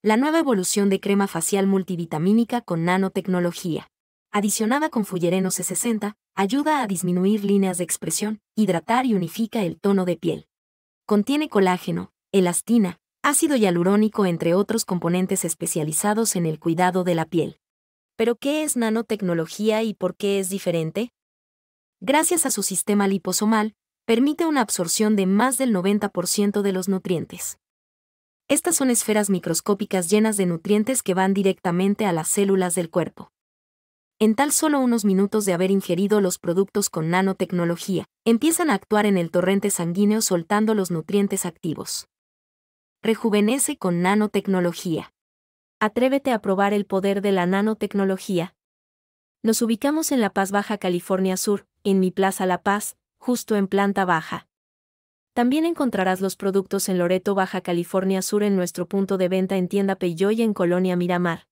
la nueva evolución de crema facial multivitamínica con nanotecnología. Adicionada con Fullereno C60, ayuda a disminuir líneas de expresión, hidratar y unifica el tono de piel. Contiene colágeno, elastina, ácido hialurónico entre otros componentes especializados en el cuidado de la piel. Pero ¿qué es nanotecnología y por qué es diferente? Gracias a su sistema liposomal, permite una absorción de más del 90% de los nutrientes. Estas son esferas microscópicas llenas de nutrientes que van directamente a las células del cuerpo. En tal solo unos minutos de haber ingerido los productos con nanotecnología, empiezan a actuar en el torrente sanguíneo soltando los nutrientes activos. Rejuvenece con nanotecnología. Atrévete a probar el poder de la nanotecnología. Nos ubicamos en La Paz Baja California Sur, en mi Plaza La Paz, justo en planta baja. También encontrarás los productos en Loreto, Baja California Sur en nuestro punto de venta en tienda Peyoy en Colonia Miramar.